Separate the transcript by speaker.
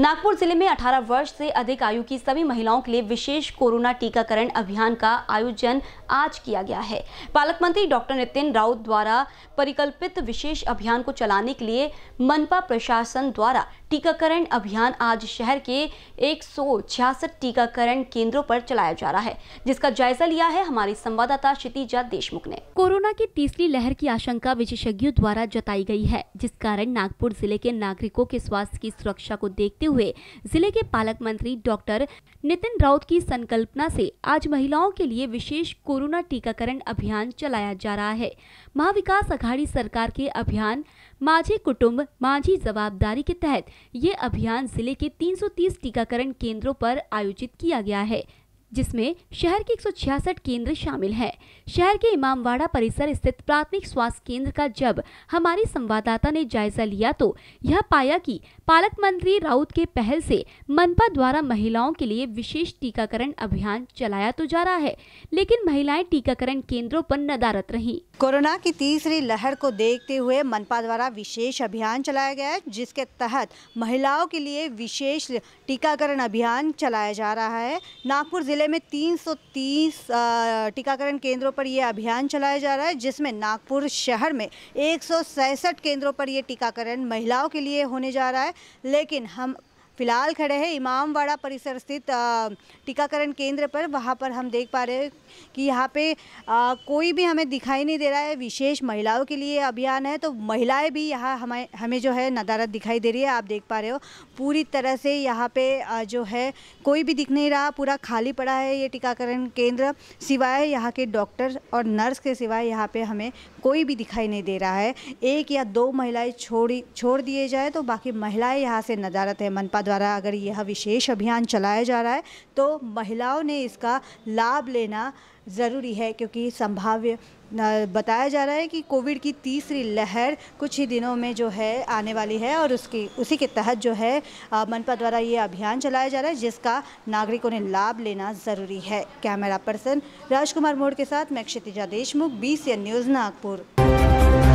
Speaker 1: नागपुर जिले में 18 वर्ष से अधिक आयु की सभी महिलाओं के लिए विशेष कोरोना टीकाकरण अभियान का आयोजन आज किया गया है पालक मंत्री डॉक्टर नितिन राउत द्वारा परिकल्पित विशेष अभियान को चलाने के लिए मनपा प्रशासन द्वारा टीकाकरण अभियान आज शहर के एक टीकाकरण केंद्रों पर चलाया जा रहा है जिसका जायजा लिया है हमारे संवाददाता क्षितिजा देशमुख ने कोरोना की तीसरी लहर की आशंका विशेषज्ञों द्वारा जताई गई है जिस कारण नागपुर जिले के नागरिकों के स्वास्थ्य की सुरक्षा को देखते हुए जिले के पालक मंत्री डॉक्टर नितिन राउत की संकल्पना से आज महिलाओं के लिए विशेष कोरोना टीकाकरण अभियान चलाया जा रहा है महाविकास अघाड़ी सरकार के अभियान माझी कुटुम्ब माझी जवाबदारी के तहत ये अभियान जिले के 330 टीकाकरण केंद्रों पर आयोजित किया गया है जिसमें शहर के एक केंद्र शामिल हैं शहर के इमामवाड़ा परिसर स्थित प्राथमिक स्वास्थ्य केंद्र का जब हमारे संवाददाता ने जायजा लिया तो यह पाया कि पालक मंत्री राउत के पहल से मनपा द्वारा महिलाओं के लिए विशेष टीकाकरण अभियान चलाया तो जा रहा है लेकिन
Speaker 2: महिलाएं टीकाकरण केंद्रों पर नदारत रहीं कोरोना की तीसरी लहर को देखते हुए मनपा द्वारा विशेष अभियान चलाया गया है जिसके तहत महिलाओं के लिए विशेष टीकाकरण अभियान चलाया जा रहा है नागपुर ज़िले में 330 टीकाकरण केंद्रों पर यह अभियान चलाया जा रहा है जिसमें नागपुर शहर में एक केंद्रों पर यह टीकाकरण महिलाओं के लिए होने जा रहा है लेकिन हम फिलहाल खड़े हैं इमामवाड़ा परिसर स्थित टीकाकरण केंद्र पर वहाँ पर हम देख पा रहे हैं कि यहाँ पे आ, कोई भी हमें दिखाई नहीं दे रहा है विशेष महिलाओं के लिए अभियान है तो महिलाएं भी यहाँ हमें हमें जो है नदारत दिखाई दे रही है आप देख पा रहे हो पूरी तरह से यहाँ पे आ, जो है कोई भी दिख नहीं रहा पूरा खाली पड़ा है ये टीकाकरण केंद्र सिवाय यहाँ के डॉक्टर और नर्स के सिवाय यहाँ पर हमें कोई भी दिखाई नहीं दे रहा है एक या दो महिलाएँ छोड़ी छोड़ दिए जाए तो बाकी महिलाएँ यहाँ से नदारत है मनपा द्वारा अगर यह विशेष अभियान चलाया जा रहा है तो महिलाओं ने इसका लाभ लेना ज़रूरी है क्योंकि संभाव्य बताया जा रहा है कि कोविड की तीसरी लहर कुछ ही दिनों में जो है आने वाली है और उसकी उसी के तहत जो है मनपा द्वारा ये अभियान चलाया जा रहा है जिसका नागरिकों ने लाभ लेना ज़रूरी है कैमरा पर्सन राजकुमार मोड़ के साथ मैं क्षितिजा देशमुख बी न्यूज़ नागपुर